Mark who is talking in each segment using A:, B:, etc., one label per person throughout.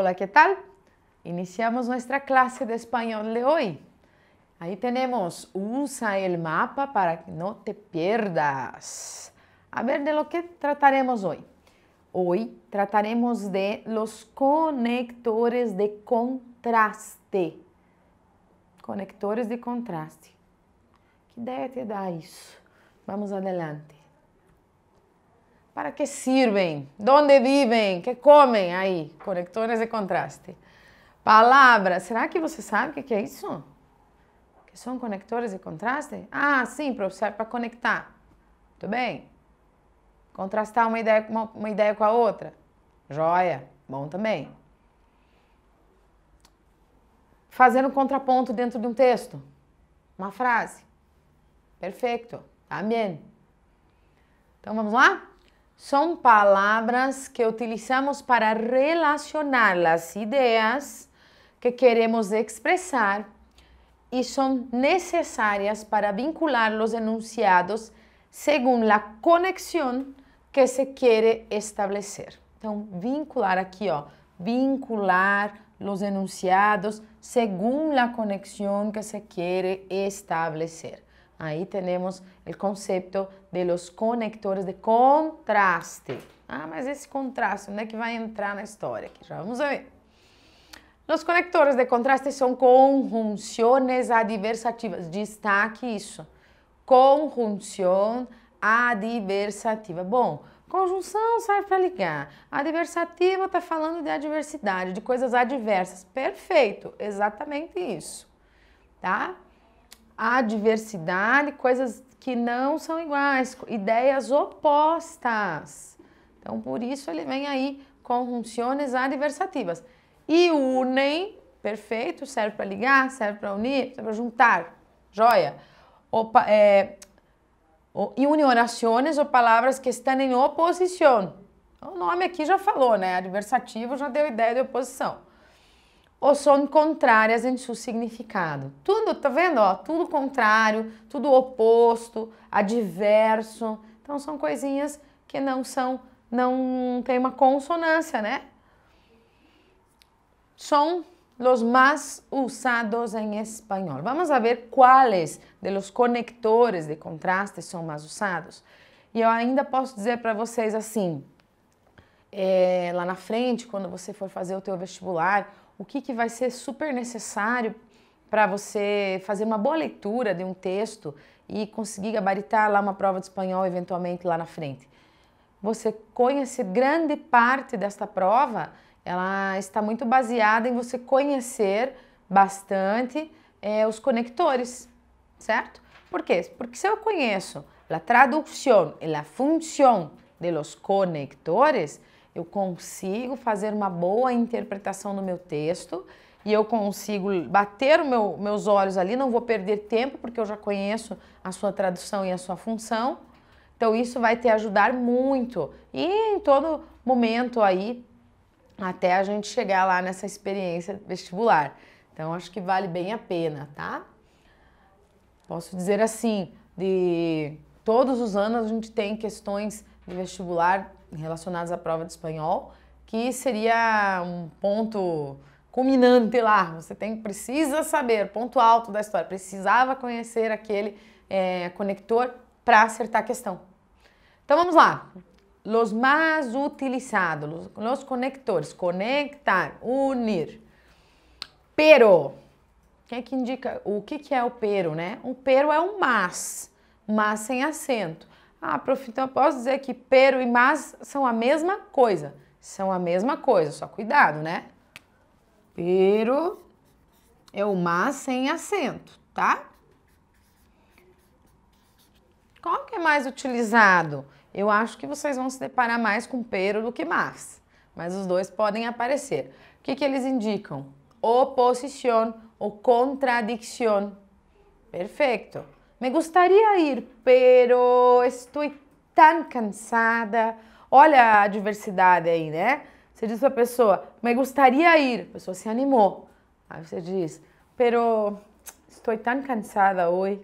A: Hola, ¿qué tal? Iniciamos nuestra clase de español de hoy. Ahí tenemos, usa el mapa para que no te pierdas. A ver de lo que trataremos hoy. Hoy trataremos de los conectores de contraste. Conectores de contraste. ¿Qué idea te da eso? Vamos adelante. para que sirvem, onde vivem, que comem aí, conectores de contraste. Palavras, será que você sabe o que é isso? Que são conectores de contraste? Ah, sim, professor, para conectar. Tudo bem? Contrastar uma ideia, com a outra. Joia, bom também. Fazer um contraponto dentro de um texto. Uma frase. Perfeito. Amém. Tá então vamos lá? Son palabras que utilizamos para relacionar las ideas que queremos expresar y son necesarias para vincular los enunciados según la conexión que se quiere establecer. Entonces, vincular aquí, ó, oh, vincular los enunciados según la conexión que se quiere establecer. Aí temos o conceito de los conectores de contraste. Ah, mas esse contraste, onde é que vai entrar na história? Aqui, já vamos ver. Os conectores de contraste são conjunções adversativas. Destaque isso. Conjunção adversativa. Bom, conjunção serve para ligar. Adversativa está falando de adversidade, de coisas adversas. Perfeito, exatamente isso. Tá? a diversidade, coisas que não são iguais, ideias opostas. Então, por isso ele vem aí com funções adversativas. E unem, perfeito, serve para ligar, serve para unir, serve para juntar, joia. Opa, é, o, e une orações ou palavras que estão em oposição. Então, o nome aqui já falou, né? Adversativo já deu ideia de oposição ou são contrárias em seu significado. Tudo, tá vendo? Ó, tudo contrário, tudo oposto, adverso. Então são coisinhas que não são, não tem uma consonância, né? São os mais usados em espanhol. Vamos ver quais de los conectores de contraste são mais usados. E eu ainda posso dizer para vocês assim, é, lá na frente, quando você for fazer o teu vestibular o que, que vai ser super necessário para você fazer uma boa leitura de um texto e conseguir gabaritar lá uma prova de espanhol eventualmente lá na frente. Você conhecer grande parte desta prova, ela está muito baseada em você conhecer bastante é, os conectores, certo? Por quê? Porque se eu conheço a tradução e a função de los conectores, eu consigo fazer uma boa interpretação do meu texto e eu consigo bater meu, meus olhos ali, não vou perder tempo porque eu já conheço a sua tradução e a sua função. Então isso vai te ajudar muito e em todo momento aí até a gente chegar lá nessa experiência vestibular. Então acho que vale bem a pena, tá? Posso dizer assim, de todos os anos a gente tem questões de vestibular relacionados à prova de espanhol, que seria um ponto culminante lá. Você tem precisa saber, ponto alto da história. Precisava conhecer aquele é, conector para acertar a questão. Então vamos lá. Los mais utilizados, os conectores, conectar, unir. Pero, quem é que indica o que, que é o pero, né? O pero é um mas, mas sem acento. Ah, prof, então eu posso dizer que pero e mas são a mesma coisa. São a mesma coisa, só cuidado, né? Pero é o mas sem acento, tá? Qual que é mais utilizado? Eu acho que vocês vão se deparar mais com pero do que mas, mas os dois podem aparecer. O que, que eles indicam? Oposição ou contradição. Perfeito. Me gustaría ir, pero estou tão cansada. Olha a diversidade aí, né? Você diz para a pessoa, me gustaría ir. A pessoa se animou. Aí você diz, pero estou tão cansada hoje.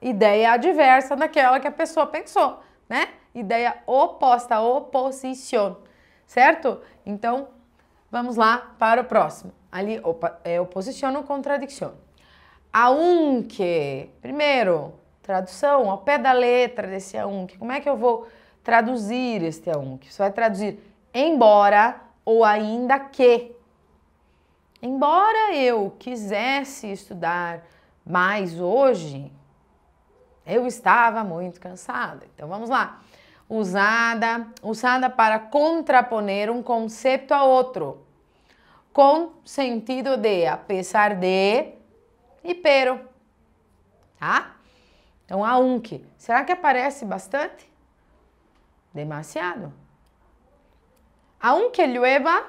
A: Ideia adversa daquela que a pessoa pensou, né? Ideia oposta, oposição, certo? Então, vamos lá para o próximo. Ali, opa, é oposição ou contradição aunque. Primeiro, tradução ao pé da letra desse aunque. Como é que eu vou traduzir este aunque? Você vai traduzir embora ou ainda que. Embora eu quisesse estudar mais hoje, eu estava muito cansada. Então vamos lá. Usada, usada para contraponer um conceito a outro, com sentido de apesar de, e pero, tá? Então, a unque, será que aparece bastante? Demasiado. A unque llueva,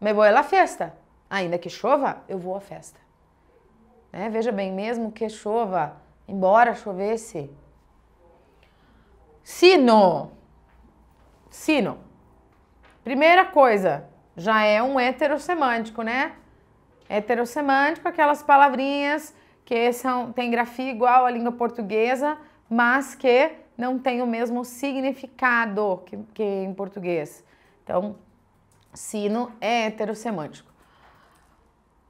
A: me vou à festa. Ainda que chova, eu vou à festa. Né? Veja bem, mesmo que chova, embora chovesse. Sino. Sino. Primeira coisa, já é um heterosemântico, né? heterosemântico, aquelas palavrinhas que são, têm grafia igual à língua portuguesa, mas que não tem o mesmo significado que, que em português. Então, sino é heterosemântico.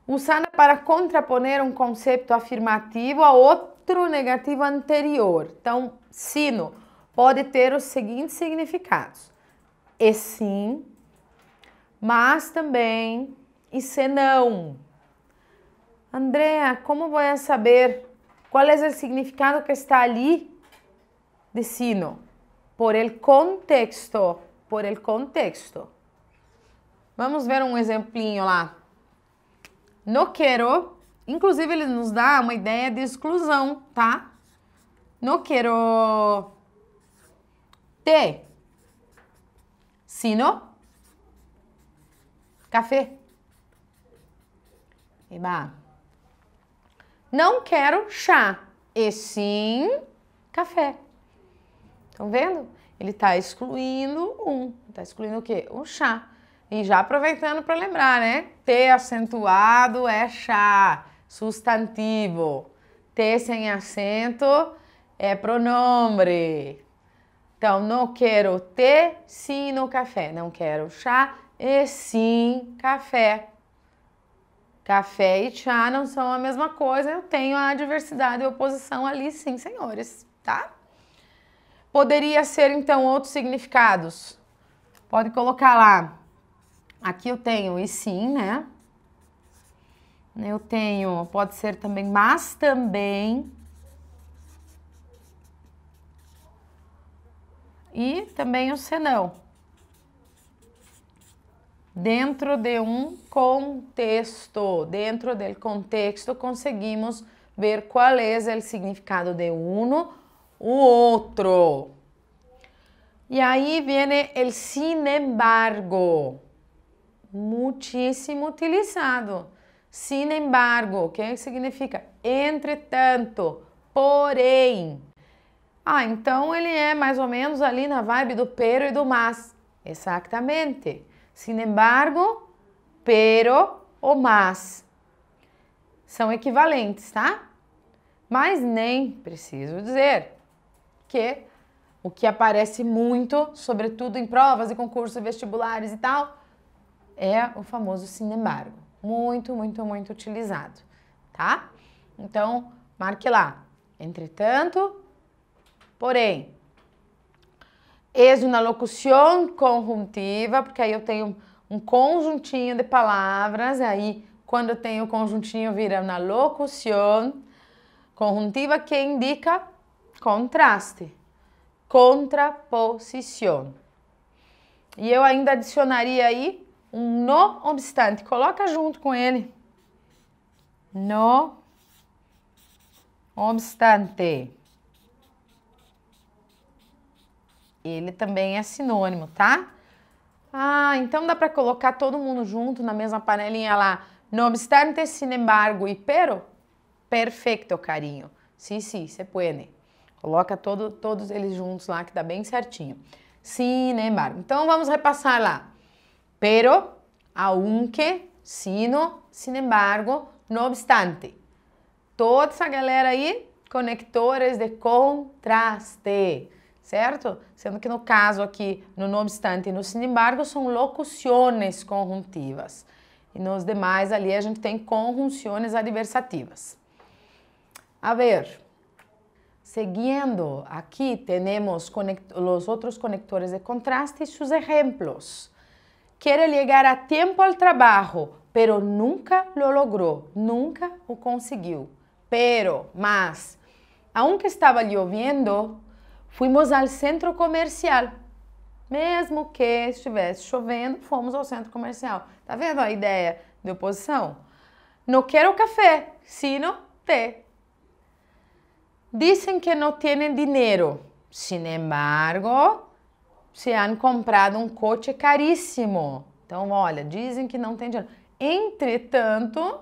A: Usada para contraponer um conceito afirmativo a outro negativo anterior. Então, sino pode ter os seguintes significados: e sim, mas também e senão. Andréa, como vou é saber qual é o significado que está ali? sino? por el contexto, por el contexto. Vamos ver um exemplinho lá. No quero, inclusive ele nos dá uma ideia de exclusão, tá? No quero te, sino café. Eba. Não quero chá, e sim café. Estão vendo? Ele está excluindo um. Está excluindo o quê? O chá. E já aproveitando para lembrar, né? T acentuado é chá, substantivo. T sem acento é pronome. Então, não quero T, sim no café. Não quero chá, e sim café. Café e chá não são a mesma coisa, eu tenho a diversidade e oposição ali, sim, senhores, tá? Poderia ser então outros significados. Pode colocar lá. Aqui eu tenho e sim, né? Eu tenho, pode ser também, mas também. E também o senão dentro de um contexto, dentro del contexto conseguimos ver qual é o significado de um, o outro. E aí vem o sin embargo, muitíssimo utilizado. Sin embargo, o que significa? Entretanto, porém. Ah, então ele é mais ou menos ali na vibe do pero e do mas. Exatamente. Sin embargo, pero ou mas são equivalentes, tá? Mas nem preciso dizer que o que aparece muito, sobretudo em provas e concursos vestibulares e tal, é o famoso sin embargo. Muito, muito, muito utilizado, tá? Então, marque lá. Entretanto, porém, es una locución conjuntiva, porque aí eu tenho um conjuntinho de palavras, aí quando eu tenho o conjuntinho vira na locução conjuntiva que indica contraste, contraposição. E eu ainda adicionaria aí um no obstante, coloca junto com ele. No obstante. Ele também é sinônimo, tá? Ah, então dá para colocar todo mundo junto na mesma panelinha lá. No obstante, sin embargo, e pero? Perfeito, carinho. Sim, sim, se puede. Coloca todo, todos eles juntos lá, que dá bem certinho. Sin embargo. Então vamos repassar lá. Pero, aunque, sino, sin embargo, no obstante. Toda essa galera aí, conectores de contraste certo? Sendo que no caso aqui, no não obstante e no sin embargo, são locuções conjuntivas. E nos demais ali a gente tem conjunções adversativas. A ver, seguindo, aqui temos os outros conectores de contraste e seus exemplos. Quer chegar a tempo ao trabalho, pero nunca lo logrou, nunca o conseguiu. Pero, mas, aunque estava lloviendo Fomos ao centro comercial. Mesmo que estivesse chovendo, fomos ao centro comercial. Tá vendo a ideia de oposição? Não quero café, sino té. Dizem que não têm dinheiro. Sin embargo, se han comprado um coche caríssimo. Então, olha, dizem que não tem dinheiro. Entretanto,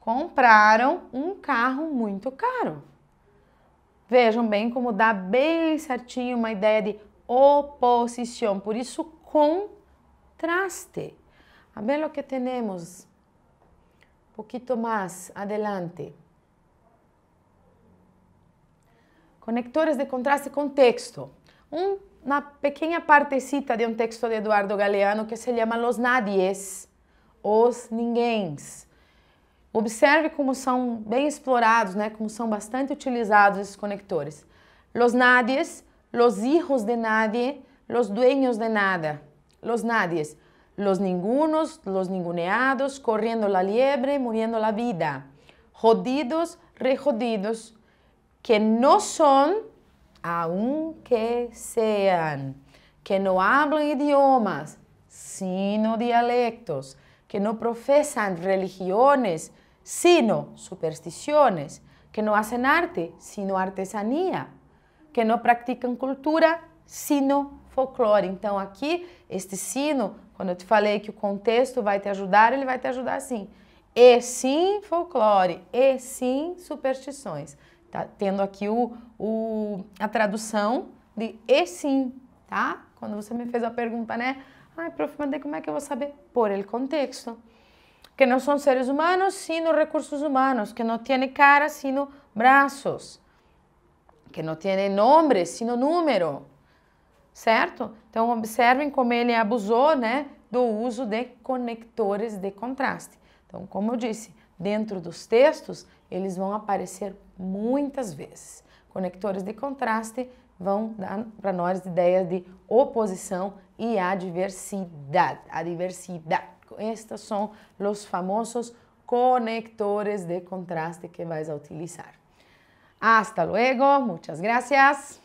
A: compraram um carro muito caro. Vejam bem como dá bem certinho uma ideia de oposição, por isso contraste. A ver o que temos. Um pouquito mais adelante. Conectores de contraste com texto. Um, uma pequena partecita de um texto de Eduardo Galeano que se chama Los Nadies, Os Ninguéms. Observe como son bien explorados, né, como são bastante utilizados esses conectores. Los nadies, los hijos de nadie, los dueños de nada. Los nadies, los ningunos, los ninguneados, corriendo la liebre, muriendo la vida. Jodidos, rejodidos, que no son, aunque sean. Que no hablan idiomas, sino dialectos. Que no profesan religiones, sino supersticiones, que no hacen arte, sino artesanía, que não praticam cultura, sino folclore. Então aqui, este sino, quando eu te falei que o contexto vai te ajudar, ele vai te ajudar sim. E sim folclore, e sim superstições. Tá tendo aqui o, o, a tradução de e sim, tá? Quando você me fez a pergunta, né? Ai, prof, mas como é que eu vou saber? Por ele contexto que não são seres humanos, sino recursos humanos, que não tem cara, sino braços, que não tem nome, sino número, certo? Então observem como ele abusou, né, do uso de conectores de contraste. Então, como eu disse, dentro dos textos eles vão aparecer muitas vezes. Conectores de contraste vão dar para nós ideias de oposição e adversidade, adversidade. Estos son los famosos conectores de contraste que vais a utilizar. Hasta luego, muchas gracias.